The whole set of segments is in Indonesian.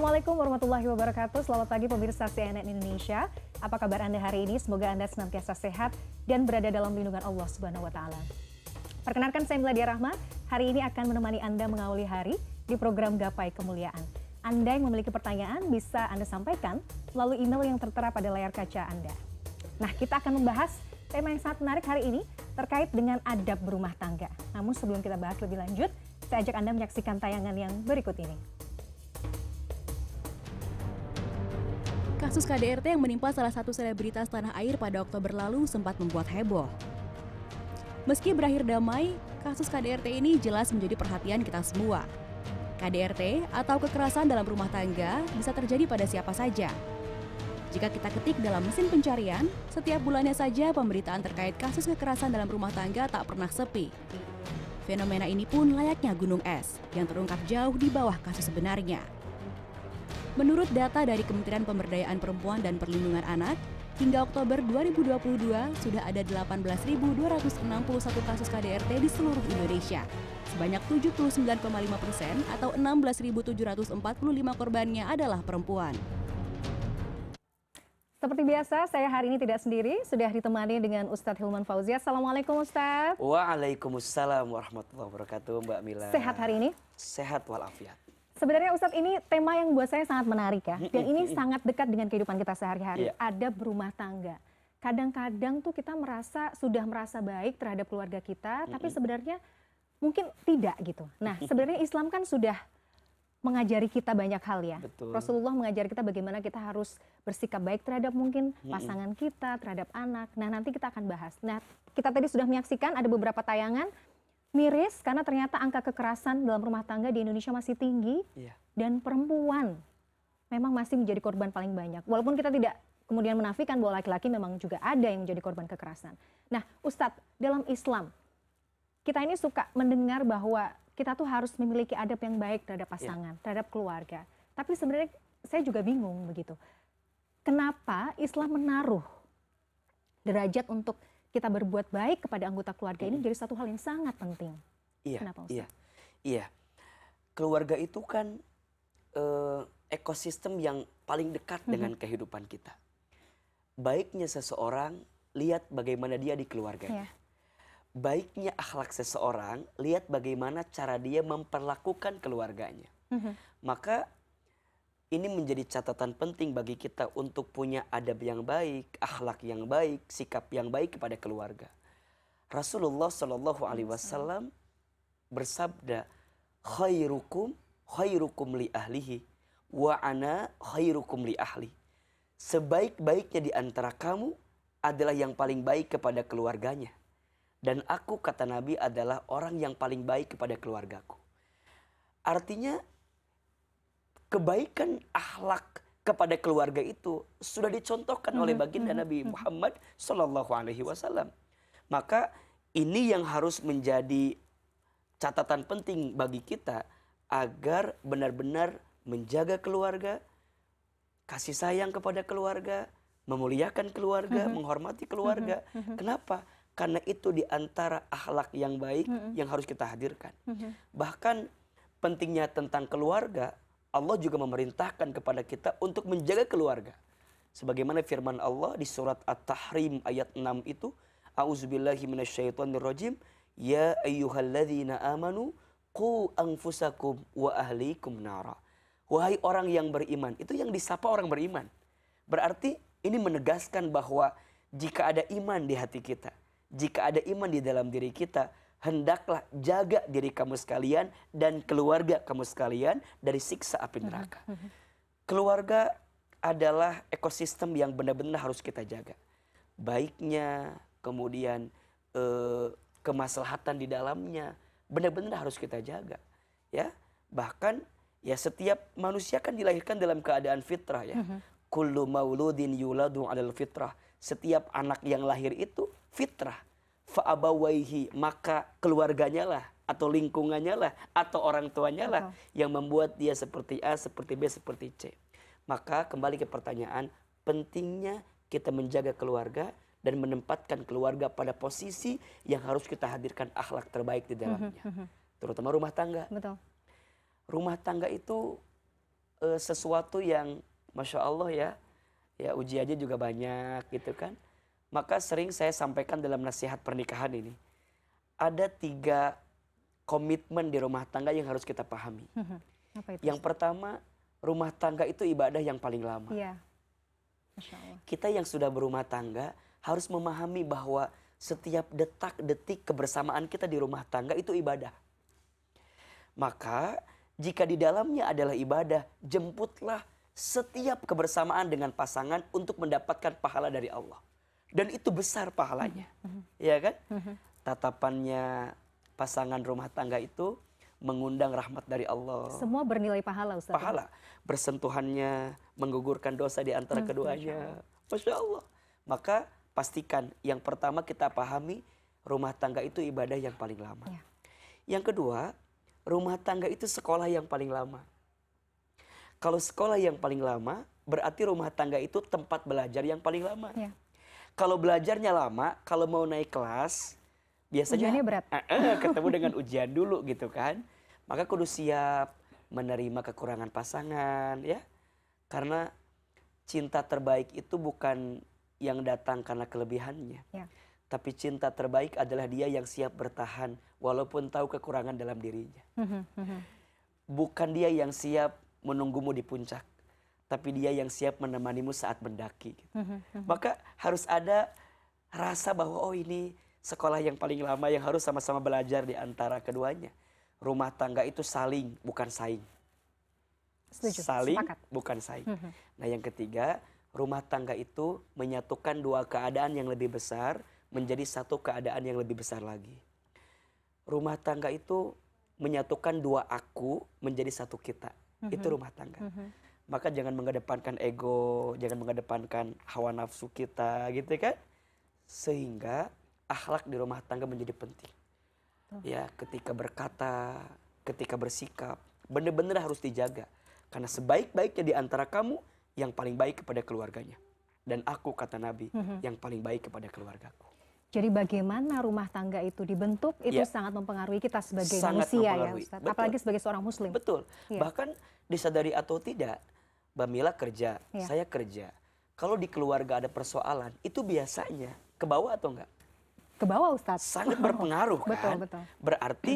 Assalamualaikum warahmatullahi wabarakatuh. Selamat pagi pemirsa CNN Indonesia. Apa kabar Anda hari ini? Semoga Anda senantiasa sehat dan berada dalam lindungan Allah Subhanahu wa taala. Perkenalkan saya Miladia Rahma. Hari ini akan menemani Anda mengawali hari di program Gapai Kemuliaan. Anda yang memiliki pertanyaan bisa Anda sampaikan melalui email yang tertera pada layar kaca Anda. Nah, kita akan membahas tema yang sangat menarik hari ini terkait dengan adab berumah tangga. Namun sebelum kita bahas lebih lanjut, saya ajak Anda menyaksikan tayangan yang berikut ini. Kasus KDRT yang menimpa salah satu selebritas tanah air pada Oktober lalu sempat membuat heboh. Meski berakhir damai, kasus KDRT ini jelas menjadi perhatian kita semua. KDRT atau kekerasan dalam rumah tangga bisa terjadi pada siapa saja. Jika kita ketik dalam mesin pencarian, setiap bulannya saja pemberitaan terkait kasus kekerasan dalam rumah tangga tak pernah sepi. Fenomena ini pun layaknya gunung es yang terungkap jauh di bawah kasus sebenarnya. Menurut data dari Kementerian Pemberdayaan Perempuan dan Perlindungan Anak, hingga Oktober 2022 sudah ada 18.261 kasus KDRT di seluruh Indonesia. Sebanyak 79,5 persen atau 16.745 korbannya adalah perempuan. Seperti biasa, saya hari ini tidak sendiri, sudah ditemani dengan Ustadz Hilman Fauzia. Assalamualaikum Ustadz. Waalaikumsalam warahmatullahi wabarakatuh Mbak Mila. Sehat hari ini? Sehat walafiat. Sebenarnya Ustadz ini tema yang buat saya sangat menarik ya. Dan ini sangat dekat dengan kehidupan kita sehari-hari. Yeah. Ada berumah tangga. Kadang-kadang tuh kita merasa sudah merasa baik terhadap keluarga kita, tapi sebenarnya mungkin tidak gitu. Nah, sebenarnya Islam kan sudah mengajari kita banyak hal ya. Betul. Rasulullah mengajari kita bagaimana kita harus bersikap baik terhadap mungkin pasangan kita, terhadap anak. Nah nanti kita akan bahas. Nah kita tadi sudah menyaksikan ada beberapa tayangan miris karena ternyata angka kekerasan dalam rumah tangga di Indonesia masih tinggi iya. dan perempuan memang masih menjadi korban paling banyak. Walaupun kita tidak kemudian menafikan bahwa laki-laki memang juga ada yang menjadi korban kekerasan. Nah, Ustadz, dalam Islam kita ini suka mendengar bahwa kita tuh harus memiliki adab yang baik terhadap iya. pasangan, iya. terhadap keluarga. Tapi sebenarnya saya juga bingung begitu. Kenapa Islam menaruh derajat untuk kita berbuat baik kepada anggota keluarga ini jadi satu hal yang sangat penting. Iya. Kenapa Ustaz? Iya. Iya. Keluarga itu kan eh, ekosistem yang paling dekat hmm. dengan kehidupan kita. Baiknya seseorang lihat bagaimana dia di keluarganya. Yeah. Baiknya akhlak seseorang lihat bagaimana cara dia memperlakukan keluarganya. Mm -hmm. Maka ini menjadi catatan penting bagi kita untuk punya adab yang baik, akhlak yang baik, sikap yang baik kepada keluarga. Rasulullah Shallallahu Alaihi Wasallam bersabda, khairukum khairukum li ahlihi wa ana khairukum li ahli. Sebaik-baiknya di antara kamu adalah yang paling baik kepada keluarganya. Dan aku kata Nabi adalah orang yang paling baik kepada keluargaku. Artinya kebaikan ahlak kepada keluarga itu sudah dicontohkan oleh mhm, baginda mhm, Nabi mhm. Muhammad Shallallahu Alaihi Wasallam. Maka ini yang harus menjadi catatan penting bagi kita agar benar-benar menjaga keluarga, kasih sayang kepada keluarga, memuliakan keluarga, menghormati keluarga. Kenapa? Karena itu diantara akhlak yang baik yang harus kita hadirkan. Bahkan pentingnya tentang keluarga Allah juga memerintahkan kepada kita untuk menjaga keluarga. Sebagaimana firman Allah di surat At-Tahrim ayat 6 itu, A'udzubillahi minasyaitonirrajim, ya ayyuhalladzina amanu qu anfusakum wa ahlikum nara. Wahai orang yang beriman, itu yang disapa orang beriman. Berarti ini menegaskan bahwa jika ada iman di hati kita, jika ada iman di dalam diri kita, hendaklah jaga diri kamu sekalian dan keluarga kamu sekalian dari siksa api mhm, neraka. Mhm. Keluarga adalah ekosistem yang benar-benar harus kita jaga. Baiknya, kemudian e, kemaslahatan di dalamnya benar-benar harus kita jaga. Ya, bahkan ya setiap manusia kan dilahirkan dalam keadaan fitrah ya. Mhm. Kullu mauludin yuladu alal fitrah. Setiap anak yang lahir itu fitrah fa'abawaihi maka keluarganya lah atau lingkungannya lah atau orang tuanya lah yang membuat dia seperti A, seperti B, seperti C. Maka kembali ke pertanyaan, pentingnya kita menjaga keluarga dan menempatkan keluarga pada posisi yang harus kita hadirkan akhlak terbaik di dalamnya. Mhm, mhm. Terutama rumah tangga. Betul. Rumah tangga itu e, sesuatu yang masya Allah ya, ya ujiannya juga banyak gitu kan maka sering saya sampaikan dalam nasihat pernikahan ini ada tiga komitmen di rumah tangga yang harus kita pahami hmm, hmm. yang pertama rumah tangga itu ibadah yang paling lama iya. kita yang sudah berumah tangga harus memahami bahwa setiap detak detik kebersamaan kita di rumah tangga itu ibadah maka jika di dalamnya adalah ibadah jemputlah setiap kebersamaan dengan pasangan untuk mendapatkan pahala dari Allah dan itu besar pahalanya ya kan mm-hmm. tatapannya pasangan rumah tangga itu mengundang rahmat dari Allah semua bernilai pahala Ustaz pahala bersentuhannya menggugurkan dosa di antara mm, keduanya masya Allah maka pastikan yang pertama kita pahami rumah tangga itu ibadah yang paling lama ya. yang kedua rumah tangga itu sekolah yang paling lama kalau sekolah yang paling lama berarti rumah tangga itu tempat belajar yang paling lama ya kalau belajarnya lama kalau mau naik kelas biasanya berat. Eh, eh, ketemu dengan ujian dulu gitu kan maka kudu siap menerima kekurangan pasangan ya karena cinta terbaik itu bukan yang datang karena kelebihannya ya. tapi cinta terbaik adalah dia yang siap bertahan walaupun tahu kekurangan dalam dirinya mhm, mhm. bukan dia yang siap menunggumu di puncak tapi dia yang siap menemanimu saat mendaki. Gitu. Hmm, hmm, hmm. Maka harus ada rasa bahwa oh ini sekolah yang paling lama yang harus sama-sama belajar di antara keduanya. Rumah tangga itu saling bukan saing. Setuju, saling sepakat. bukan saing. Nah, yang ketiga, rumah tangga itu menyatukan dua keadaan yang lebih besar menjadi satu keadaan yang lebih besar lagi. Rumah tangga itu menyatukan dua aku menjadi satu kita. Itu rumah tangga maka jangan mengedepankan ego, jangan mengedepankan hawa nafsu kita gitu kan. Sehingga akhlak di rumah tangga menjadi penting. Ya, ketika berkata, ketika bersikap, benar-benar harus dijaga. Karena sebaik-baiknya di antara kamu yang paling baik kepada keluarganya. Dan aku kata Nabi, mm-hmm. yang paling baik kepada keluargaku. Jadi bagaimana rumah tangga itu dibentuk itu ya. sangat mempengaruhi kita sebagai sangat manusia ya Apalagi sebagai seorang muslim. Betul. Ya. Bahkan disadari atau tidak, mbak mila kerja iya. saya kerja kalau di keluarga ada persoalan itu biasanya ke bawah atau enggak ke bawah ustadz sangat berpengaruh kan betul, betul. berarti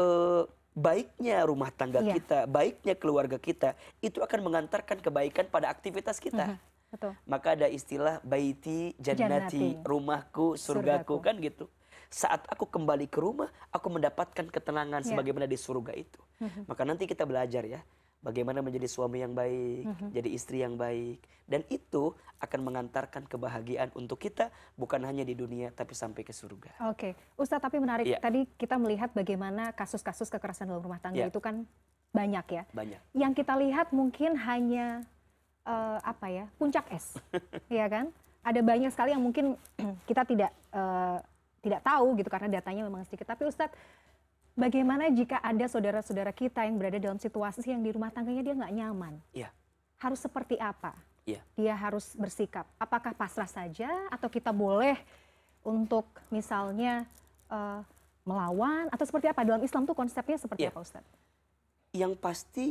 eh, baiknya rumah tangga ya. kita, baiknya keluarga kita, itu akan mengantarkan kebaikan pada aktivitas kita. Mm -hmm. Betul. Maka ada istilah baiti jannati, jannati. rumahku, surgaku, surgaku kan gitu. Saat aku kembali ke rumah, aku mendapatkan ketenangan ya. sebagaimana di surga itu. Mhm. Maka nanti kita belajar ya bagaimana menjadi suami yang baik mhm. jadi istri yang baik dan itu akan mengantarkan kebahagiaan untuk kita bukan hanya di dunia tapi sampai ke surga oke ustadz tapi menarik yeah. tadi kita melihat bagaimana kasus-kasus kekerasan dalam rumah tangga yeah. itu kan banyak ya banyak yang kita lihat mungkin hanya uh, apa ya puncak es ya kan ada banyak sekali yang mungkin kita tidak uh, tidak tahu gitu karena datanya memang sedikit tapi Ustadz Bagaimana jika ada saudara-saudara kita yang berada dalam situasi yang di rumah tangganya dia nggak nyaman? Iya. Harus seperti apa? Iya. Dia harus bersikap. Apakah pasrah saja atau kita boleh untuk misalnya uh, melawan atau seperti apa dalam Islam tuh konsepnya seperti ya. apa Ustaz? Yang pasti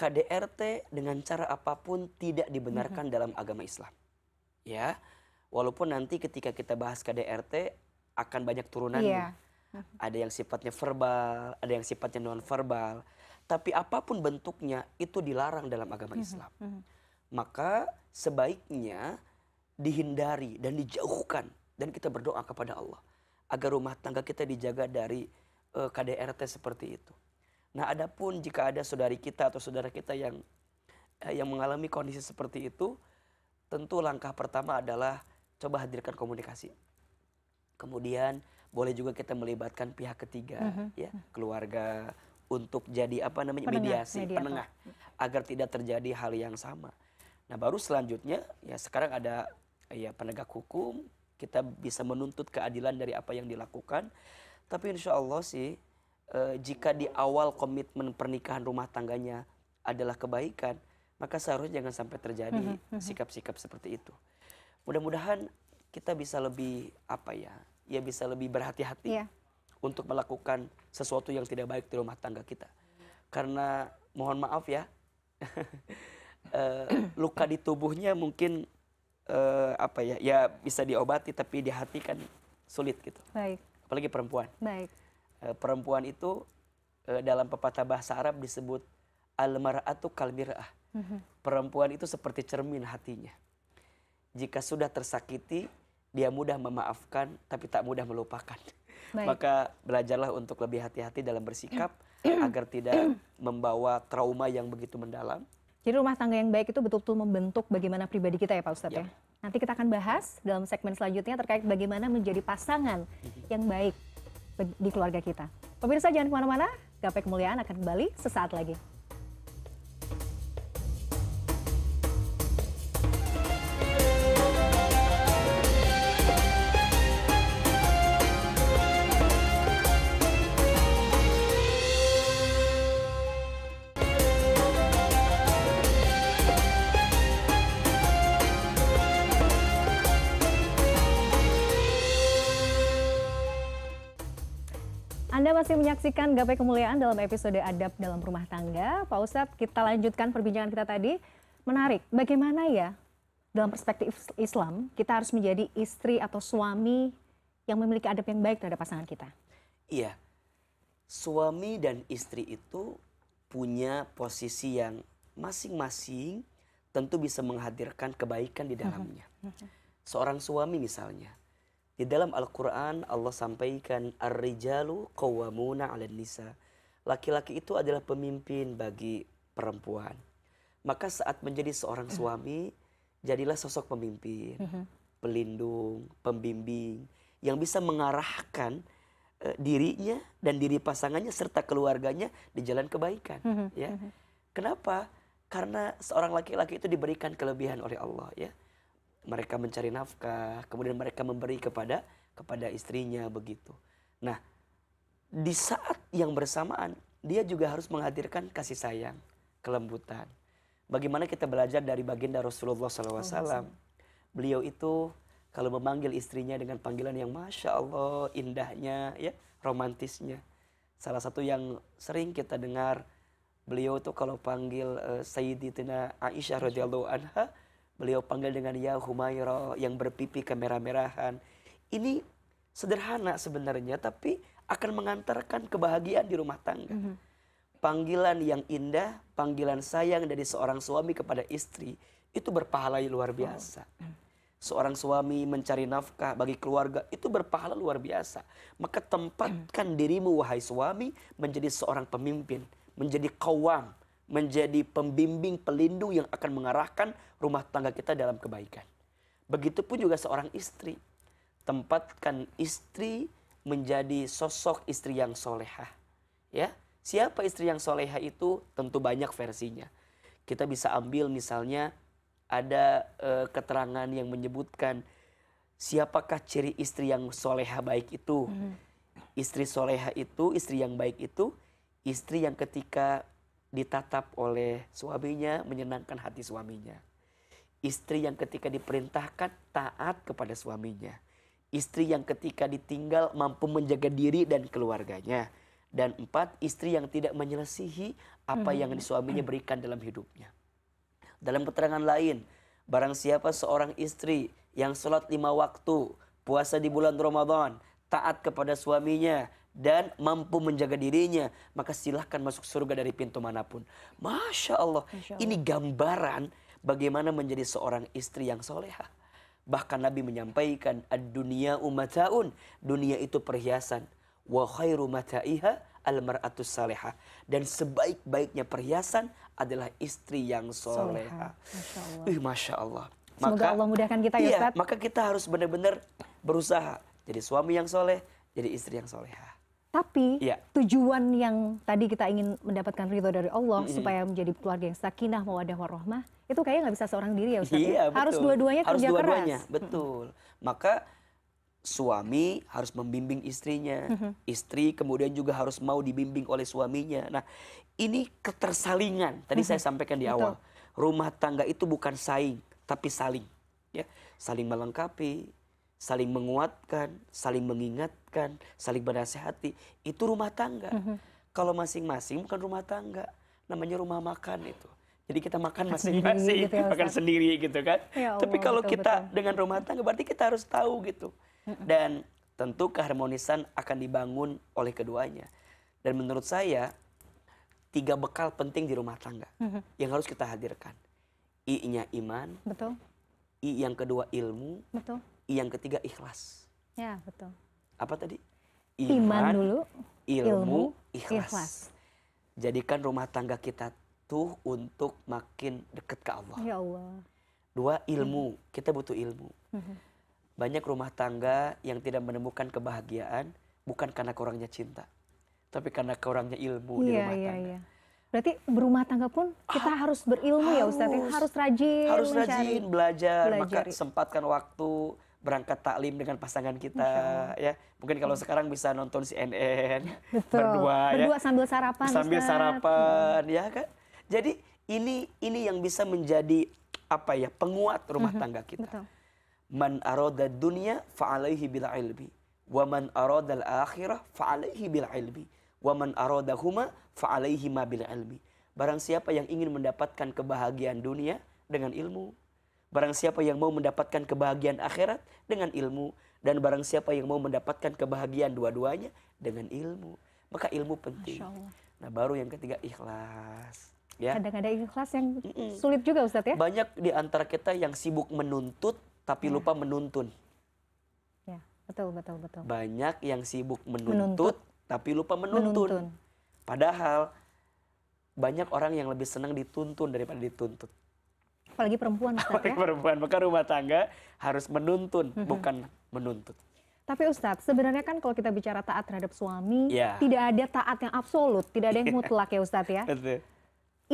KDRT dengan cara apapun tidak dibenarkan mm -hmm. dalam agama Islam. Ya. Walaupun nanti ketika kita bahas KDRT akan banyak turunannya. Yeah. ada yang sifatnya verbal ada yang sifatnya non verbal tapi apapun bentuknya itu dilarang dalam agama mhm, Islam mhm. maka sebaiknya dihindari dan dijauhkan dan kita berdoa kepada Allah agar rumah tangga kita dijaga dari uh, eh, KDRT seperti itu. Nah, adapun jika ada saudari kita atau saudara kita yang uh, yang mengalami kondisi seperti itu, tentu langkah pertama adalah coba hadirkan komunikasi kemudian boleh juga kita melibatkan pihak ketiga mm-hmm. ya keluarga untuk jadi apa namanya mediasi penengah agar tidak terjadi hal yang sama nah baru selanjutnya ya sekarang ada ya penegak hukum kita bisa menuntut keadilan dari apa yang dilakukan tapi insya Allah sih eh, jika di awal komitmen pernikahan rumah tangganya adalah kebaikan maka seharusnya jangan sampai terjadi mm-hmm, mm-hmm. sikap-sikap seperti itu mudah-mudahan kita bisa lebih apa ya ya bisa lebih berhati-hati iya. untuk melakukan sesuatu yang tidak baik di rumah tangga kita. Karena mohon maaf ya, eh, luka di tubuhnya mungkin eh, apa ya, ya bisa diobati tapi di hati kan sulit gitu. Baik. Apalagi perempuan. Baik. Eh, perempuan itu dalam pepatah bahasa Arab disebut almaratu kalmirah. Mm -hmm. Perempuan itu seperti cermin hatinya. Jika sudah tersakiti, dia mudah memaafkan tapi tak mudah melupakan maka belajarlah untuk lebih hati-hati dalam bersikap agar tidak membawa trauma yang begitu mendalam jadi rumah tangga yang baik itu betul-betul membentuk bagaimana pribadi kita ya Pak Ustadz ya. ya. Nanti kita akan bahas dalam segmen selanjutnya terkait bagaimana menjadi pasangan mhm. yang baik di keluarga kita. Pemirsa jangan kemana-mana, Gapai Kemuliaan akan kembali sesaat lagi. Anda masih menyaksikan Gapai Kemuliaan dalam episode Adab dalam Rumah Tangga. Pak Ustadz, kita lanjutkan perbincangan kita tadi. Menarik, bagaimana ya dalam perspektif Islam kita harus menjadi istri atau suami yang memiliki adab yang baik terhadap pasangan kita? Iya, suami dan istri itu punya posisi yang masing-masing tentu bisa menghadirkan kebaikan di dalamnya. Hmm, hmm, hmm. Seorang suami misalnya, di dalam Al-Quran Allah sampaikan Ar-rijalu qawwamuna ala nisa Laki-laki itu adalah pemimpin bagi perempuan Maka saat menjadi seorang suami Jadilah sosok pemimpin mm-hmm. Pelindung, pembimbing Yang bisa mengarahkan eh, dirinya dan diri pasangannya serta keluarganya di jalan kebaikan mm-hmm. ya. Mm-hmm. Kenapa? Karena seorang laki-laki itu diberikan kelebihan oleh Allah ya mereka mencari nafkah kemudian mereka memberi kepada kepada istrinya begitu nah di saat yang bersamaan dia juga harus menghadirkan kasih sayang kelembutan bagaimana kita belajar dari baginda Rasulullah SAW beliau itu kalau memanggil istrinya dengan panggilan yang masya Allah indahnya ya romantisnya salah satu yang sering kita dengar beliau tuh kalau panggil uh, Sayyidina Aisyah radhiyallahu anha beliau panggil dengan ya humayro yang berpipi kemerah merahan ini sederhana sebenarnya tapi akan mengantarkan kebahagiaan di rumah tangga mm -hmm. panggilan yang indah panggilan sayang dari seorang suami kepada istri itu berpahala luar biasa oh mhm. seorang suami mencari nafkah bagi keluarga itu berpahala luar biasa. Maka tempatkan mhm. dirimu wahai suami menjadi seorang pemimpin, menjadi kawam, menjadi pembimbing pelindung yang akan mengarahkan rumah tangga kita dalam kebaikan. Begitupun juga seorang istri. Tempatkan istri menjadi sosok istri yang solehah. Ya, siapa istri yang solehah itu tentu banyak versinya. Kita bisa ambil misalnya ada e, keterangan yang menyebutkan siapakah ciri istri yang solehah baik itu. Hmm. Istri solehah itu, istri yang baik itu, istri yang ketika ditatap oleh suaminya menyenangkan hati suaminya istri yang ketika diperintahkan taat kepada suaminya istri yang ketika ditinggal mampu menjaga diri dan keluarganya dan empat istri yang tidak menyelesihi apa yang hmm. suaminya berikan dalam hidupnya dalam keterangan lain barang siapa seorang istri yang sholat lima waktu puasa di bulan Ramadan taat kepada suaminya dan mampu menjaga dirinya, maka silahkan masuk surga dari pintu manapun. Masya Allah, Masya Allah. ini gambaran bagaimana menjadi seorang istri yang soleha. Bahkan Nabi menyampaikan, dunia umataun, dunia itu perhiasan. Wa khairu mata'iha almar'atus saleha. Dan sebaik-baiknya perhiasan adalah istri yang soleha. Masya Allah. Masya Allah. Maka, Semoga Allah mudahkan kita ya iya, Maka kita harus benar-benar berusaha. Jadi suami yang soleh, jadi istri yang soleha. Tapi yeah. tujuan yang tadi kita ingin mendapatkan ridho dari Allah mm -hmm. supaya menjadi keluarga yang sakinah, mawadah, warohmah itu kayaknya nggak bisa seorang diri ya Ustaz. Ya? Iya, ya? Harus dua-duanya kerja dua keras. betul. Mm -hmm. Maka suami harus membimbing istrinya, mm -hmm. istri kemudian juga harus mau dibimbing oleh suaminya. Nah, ini ketersalingan. Tadi mm -hmm. saya sampaikan di betul. awal, rumah tangga itu bukan saing, tapi saling. Ya, saling melengkapi, saling menguatkan, saling mengingat mengingatkan, saling menasehati, itu rumah tangga. Mm-hmm. Kalau masing-masing bukan rumah tangga, namanya rumah makan itu. Jadi kita makan masing-masing, gitu ya, makan sendiri gitu kan. Ya Allah, Tapi kalau betul, kita dengan rumah tangga berarti kita harus tahu gitu. Dan tentu keharmonisan akan dibangun oleh keduanya. Dan menurut saya tiga bekal penting di rumah tangga mm-hmm. yang harus kita hadirkan. I-nya iman. Betul. I yang kedua ilmu. Betul. I yang ketiga ikhlas. Ya, betul apa tadi iman, iman dulu ilmu, ilmu ikhlas. ikhlas jadikan rumah tangga kita tuh untuk makin dekat ke Allah ya Allah dua ilmu hmm. kita butuh ilmu hmm. banyak rumah tangga yang tidak menemukan kebahagiaan bukan karena kurangnya cinta tapi karena kurangnya ilmu ya, di iya, rumah iya, tangga Ya. Berarti berumah tangga pun kita ah, harus berilmu ya, ya? harus, ya Ustaz, harus rajin, harus rajin mencari. belajar, belajar maka sempatkan waktu berangkat taklim dengan pasangan kita ya mungkin kalau sekarang bisa nonton CNN berdua berdua ya. sambil sarapan sambil Ustaz. sarapan hmm. ya kan jadi ini ini yang bisa menjadi apa ya penguat rumah hmm. tangga kita man aroda dunia faalehi bil ilmi wa man aroda al akhirah faalehi bil ilmi wa man aroda huma faalehi ma bil ilmi barang siapa yang ingin mendapatkan kebahagiaan dunia dengan ilmu barang siapa yang mau mendapatkan kebahagiaan akhirat dengan ilmu dan barang siapa yang mau mendapatkan kebahagiaan dua-duanya dengan ilmu maka ilmu penting nah baru yang ketiga ikhlas ya kadang-kadang ikhlas yang sulit juga Ustadz ya banyak di antara kita yang sibuk menuntut tapi ya. lupa menuntun ya betul betul betul banyak yang sibuk menuntut, menuntut. tapi lupa menuntun, menuntun. padahal banyak orang yang lebih senang dituntun daripada dituntut apalagi perempuan Ustaz, apalagi ya? perempuan maka rumah tangga harus menuntun hmm. bukan menuntut tapi Ustadz, sebenarnya kan kalau kita bicara taat terhadap suami, yeah. tidak ada taat yang absolut, tidak ada yang mutlak ya Ustadz ya. Betul.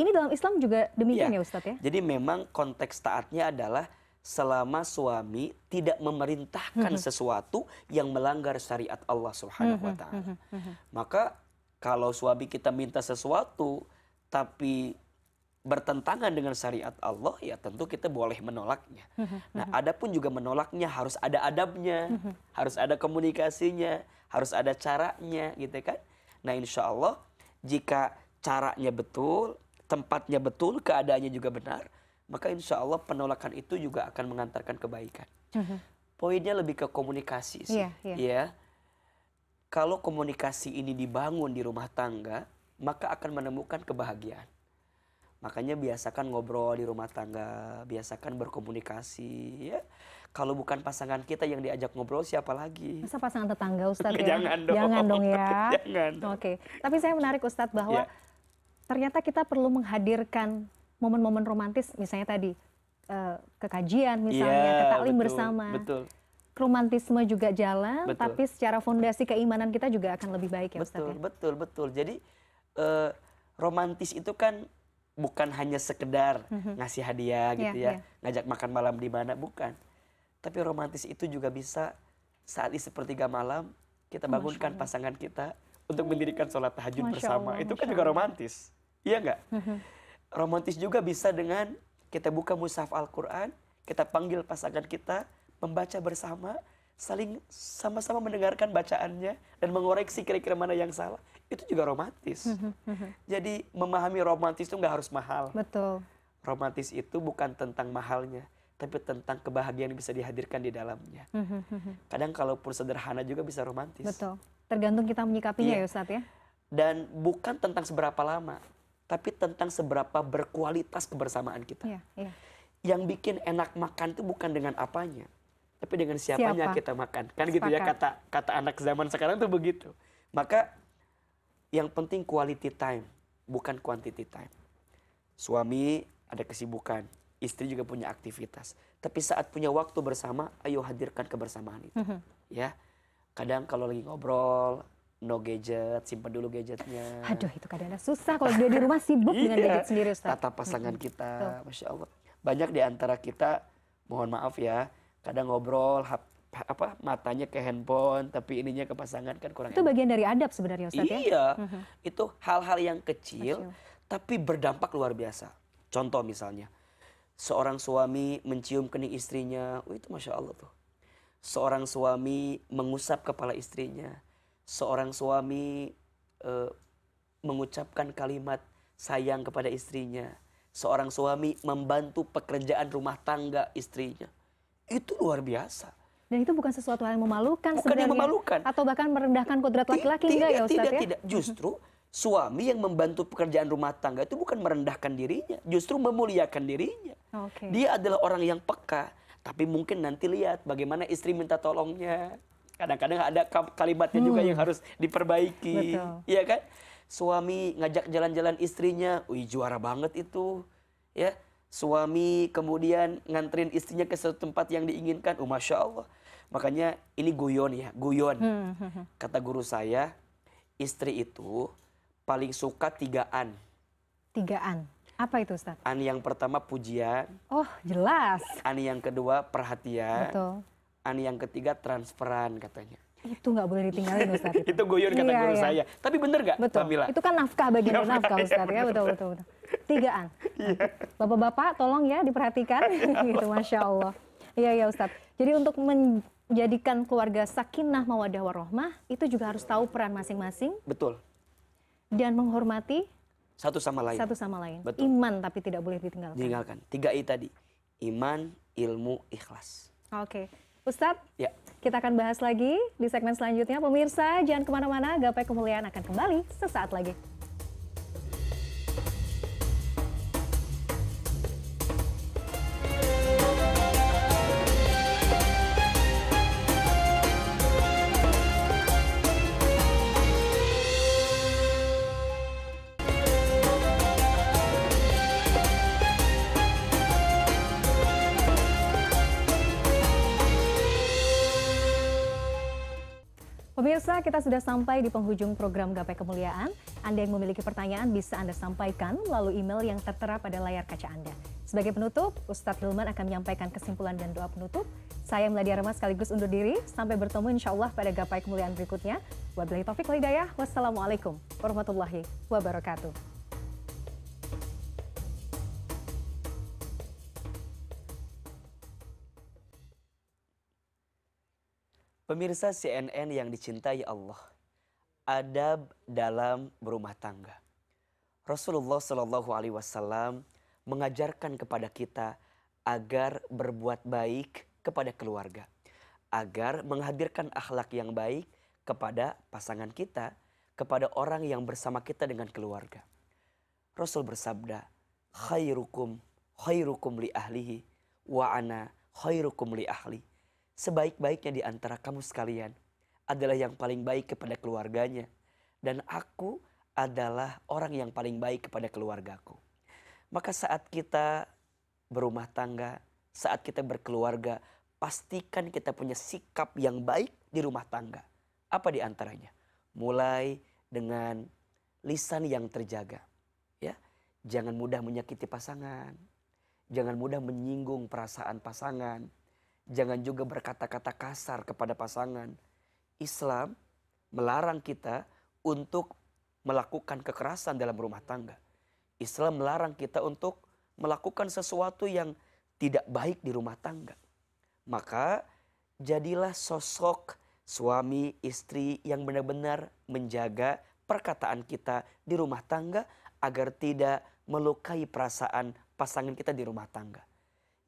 Ini dalam Islam juga demikian ya, ya Ustadz ya? Jadi memang konteks taatnya adalah selama suami tidak memerintahkan mm -hmm. sesuatu yang melanggar syariat Allah Subhanahu wa taala. Maka kalau suami kita minta sesuatu tapi bertentangan dengan syariat Allah ya tentu kita boleh menolaknya. Mm-hmm. Nah, mm-hmm. adapun juga menolaknya harus ada adabnya, mm-hmm. harus ada komunikasinya, harus ada caranya gitu kan. Nah, insya Allah jika caranya betul, tempatnya betul, keadaannya juga benar, maka insya Allah penolakan itu juga akan mengantarkan kebaikan. Poinnya lebih ke komunikasi sih, yeah, yeah. ya. Kalau komunikasi ini dibangun di rumah tangga, maka akan menemukan kebahagiaan. Makanya biasakan ngobrol di rumah tangga, biasakan berkomunikasi ya. Kalau bukan pasangan kita yang diajak ngobrol siapa lagi? Masa pasangan tetangga Ustadz ya? Jangan dong. Jangan dong ya. Jangan. Oke. Tapi saya menarik Ustadz bahwa ya. ternyata kita perlu menghadirkan momen-momen romantis misalnya tadi eh, kekajian misalnya, ya, ke betul, bersama. Betul. Romantisme juga jalan, betul. tapi secara fondasi keimanan kita juga akan lebih baik ya Ustaz. Ya? Betul, ya? betul, betul. Jadi eh, romantis itu kan bukan hanya sekedar mm-hmm. ngasih hadiah iya, gitu ya iya. ngajak makan malam di mana bukan tapi romantis itu juga bisa saat di sepertiga malam kita bangunkan pasangan kita untuk mendirikan sholat tahajud Masya bersama itu kan juga romantis iya nggak mm-hmm. romantis juga bisa dengan kita buka mushaf Al-Quran kita panggil pasangan kita membaca bersama saling sama-sama mendengarkan bacaannya dan mengoreksi kira-kira mana yang salah itu juga romantis. Hmm, hmm, hmm, Jadi memahami romantis itu nggak harus mahal. Betul. Romantis itu bukan tentang mahalnya, tapi tentang kebahagiaan yang bisa dihadirkan di dalamnya. Kadang kalaupun sederhana juga bisa romantis. Betul. Tergantung kita menyikapinya iya. ya Ustaz ya. Dan bukan tentang seberapa lama, tapi tentang seberapa berkualitas kebersamaan kita. Iya, iya. Yang bikin enak makan itu bukan dengan apanya, tapi dengan siapanya Siapa? kita makan. Kan Sepakat. gitu ya kata kata anak zaman sekarang tuh begitu. Maka yang penting quality time bukan quantity time suami ada kesibukan istri juga punya aktivitas tapi saat punya waktu bersama ayo hadirkan kebersamaan itu mhm. ya kadang kalau lagi ngobrol no gadget, simpan dulu gadgetnya. Aduh itu kadang-kadang susah kalau dia di rumah sibuk dengan iya, gadget sendiri Ustaz. Tata pasangan mhm. kita, Masya Allah. Banyak di antara kita, mohon maaf ya, kadang ngobrol, apa matanya ke handphone tapi ininya ke pasangan kan kurang itu enak. bagian dari adab sebenarnya Ustaz ya? iya, ya itu hal-hal yang kecil Kecil. tapi berdampak luar biasa contoh misalnya seorang suami mencium kening istrinya oh, itu masya Allah tuh seorang suami mengusap kepala istrinya seorang suami e, mengucapkan kalimat sayang kepada istrinya seorang suami membantu pekerjaan rumah tangga istrinya itu luar biasa dan itu bukan sesuatu yang memalukan bukan Yang memalukan. Atau bahkan merendahkan kodrat laki-laki enggak ya Ustaz tidak, ya? Tidak, justru suami yang membantu pekerjaan rumah tangga itu bukan merendahkan dirinya, justru memuliakan dirinya. Okay. Dia adalah orang yang peka, tapi mungkin nanti lihat bagaimana istri minta tolongnya. Kadang-kadang ada kalimatnya hmm. juga yang harus diperbaiki, Iya kan? Suami ngajak jalan-jalan istrinya, wih juara banget itu, ya. Suami kemudian nganterin istrinya ke suatu tempat yang diinginkan, oh masya Allah makanya ini guyon ya guyon hmm, hmm, hmm. kata guru saya istri itu paling suka tigaan tigaan apa itu Ustaz? An yang pertama pujian. Oh jelas. An yang kedua perhatian. Betul. An yang ketiga transferan katanya. Itu nggak boleh ditinggalin Ustaz. Itu, itu guyon kata iya, guru iya. saya. Tapi bener nggak? Betul. Itu kan nafkah bagi iya, nafkah, nafkah Ustaz ya, bener, ya betul, betul betul betul. Tigaan. an iya. Bapak-bapak tolong ya diperhatikan. gitu Masya Allah. Iya iya Ustaz. Jadi untuk men jadikan keluarga sakinah mawadah warohmah itu juga harus tahu peran masing-masing. Betul. Dan menghormati satu sama lain. Satu sama lain. Betul. Iman tapi tidak boleh ditinggalkan. tinggalkan Tiga i tadi. Iman, ilmu, ikhlas. Oke. Okay. Ustadz, ya. kita akan bahas lagi di segmen selanjutnya. Pemirsa, jangan kemana-mana. Gapai Kemuliaan akan kembali sesaat lagi. Pemirsa, kita sudah sampai di penghujung program Gapai Kemuliaan. Anda yang memiliki pertanyaan bisa Anda sampaikan melalui email yang tertera pada layar kaca Anda. Sebagai penutup, Ustadz Hilman akan menyampaikan kesimpulan dan doa penutup. Saya Meladia Rama sekaligus undur diri. Sampai bertemu insya Allah pada Gapai Kemuliaan berikutnya. Wabillahi taufiq hidayah. Wassalamualaikum warahmatullahi wabarakatuh. Pemirsa CNN yang dicintai Allah, adab dalam berumah tangga. Rasulullah Shallallahu Alaihi Wasallam mengajarkan kepada kita agar berbuat baik kepada keluarga, agar menghadirkan akhlak yang baik kepada pasangan kita, kepada orang yang bersama kita dengan keluarga. Rasul bersabda, "Khairukum khairukum li ahlihi wa ana khairukum li ahli." sebaik baiknya di antara kamu sekalian adalah yang paling baik kepada keluarganya, dan aku adalah orang yang paling baik kepada keluargaku. Maka, saat kita berumah tangga, saat kita berkeluarga, pastikan kita punya sikap yang baik di rumah tangga. Apa di antaranya? Mulai dengan lisan yang terjaga. Ya. Jangan mudah menyakiti pasangan. Jangan mudah menyinggung perasaan pasangan jangan juga berkata-kata kasar kepada pasangan. Islam melarang kita untuk melakukan kekerasan dalam rumah tangga. Islam melarang kita untuk melakukan sesuatu yang tidak baik di rumah tangga. Maka jadilah sosok suami istri yang benar-benar menjaga perkataan kita di rumah tangga agar tidak melukai perasaan pasangan kita di rumah tangga.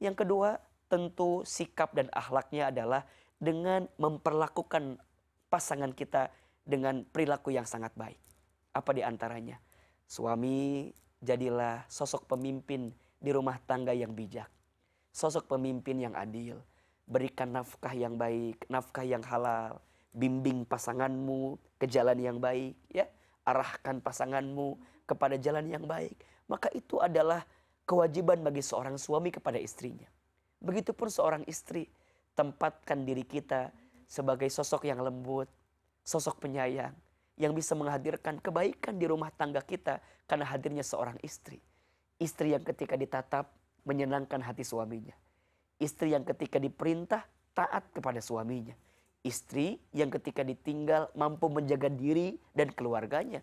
Yang kedua, tentu sikap dan ahlaknya adalah dengan memperlakukan pasangan kita dengan perilaku yang sangat baik. Apa di antaranya? Suami jadilah sosok pemimpin di rumah tangga yang bijak. Sosok pemimpin yang adil. Berikan nafkah yang baik, nafkah yang halal. Bimbing pasanganmu ke jalan yang baik. ya Arahkan pasanganmu kepada jalan yang baik. Maka itu adalah kewajiban bagi seorang suami kepada istrinya begitupun seorang istri tempatkan diri kita sebagai sosok yang lembut sosok penyayang yang bisa menghadirkan kebaikan di rumah tangga kita karena hadirnya seorang istri istri yang ketika ditatap menyenangkan hati suaminya istri yang ketika diperintah taat kepada suaminya istri yang ketika ditinggal mampu menjaga diri dan keluarganya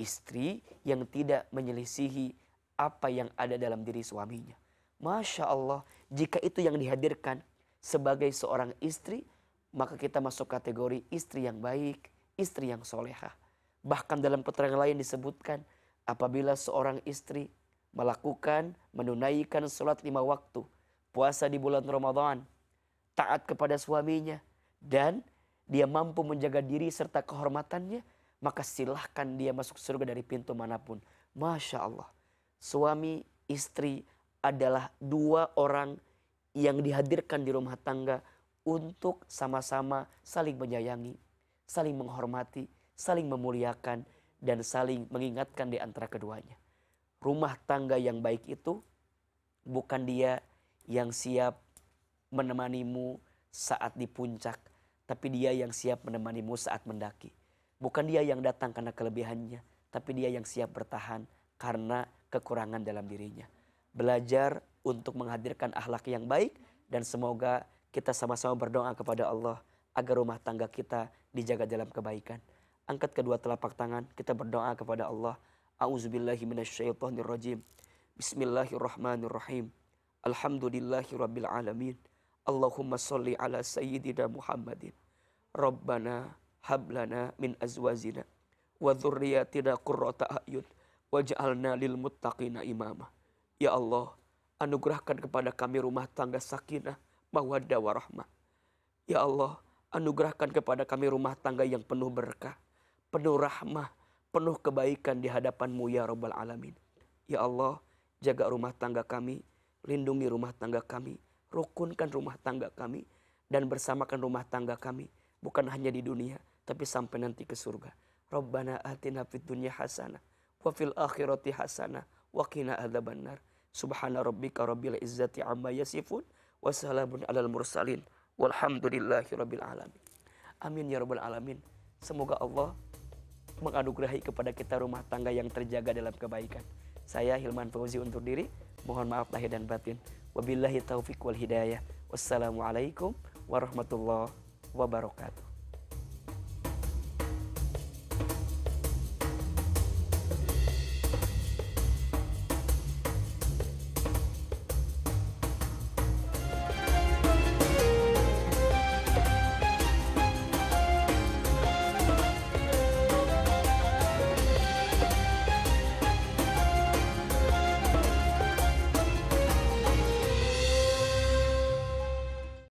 istri yang tidak menyelisihi apa yang ada dalam diri suaminya Masya Allah, jika itu yang dihadirkan sebagai seorang istri maka kita masuk kategori istri yang baik istri yang solehah bahkan dalam keterangan lain disebutkan apabila seorang istri melakukan menunaikan sholat lima waktu puasa di bulan Ramadan taat kepada suaminya dan dia mampu menjaga diri serta kehormatannya maka silahkan dia masuk surga dari pintu manapun Masya Allah suami istri adalah dua orang yang dihadirkan di rumah tangga untuk sama-sama saling menyayangi, saling menghormati, saling memuliakan, dan saling mengingatkan di antara keduanya. Rumah tangga yang baik itu bukan dia yang siap menemanimu saat di puncak, tapi dia yang siap menemanimu saat mendaki. Bukan dia yang datang karena kelebihannya, tapi dia yang siap bertahan karena kekurangan dalam dirinya belajar untuk menghadirkan ahlak yang baik dan semoga kita sama-sama berdoa kepada Allah agar rumah tangga kita dijaga dalam kebaikan. Angkat kedua telapak tangan, kita berdoa kepada Allah. A'udzubillahi minasyaitonirrajim. Bismillahirrahmanirrahim. Alhamdulillahirabbil alamin. Allahumma salli ala sayyidina Muhammadin. Rabbana hablana min azwazina wa dzurriyyatina qurrata a'yun waj'alna lil muttaqina imama. Ya Allah, anugerahkan kepada kami rumah tangga sakinah, mawaddah warahmah. Ya Allah, anugerahkan kepada kami rumah tangga yang penuh berkah, penuh rahmah, penuh kebaikan di hadapanmu ya Rabbal Alamin. Ya Allah, jaga rumah tangga kami, lindungi rumah tangga kami, rukunkan rumah tangga kami, dan bersamakan rumah tangga kami, bukan hanya di dunia, tapi sampai nanti ke surga. Rabbana atina fid dunya hasanah, wa fil akhirati hasanah, wa qina adzabannar. Subhana rabbika rabbil izzati amma yasifun. salamun alal mursalin. Walhamdulillahi rabbil alamin. Amin ya rabbal alamin. Semoga Allah menganugerahi kepada kita rumah tangga yang terjaga dalam kebaikan. Saya Hilman Fauzi untuk diri. Mohon maaf lahir dan batin. Wabillahi taufiq wal hidayah. Wassalamualaikum warahmatullahi wabarakatuh.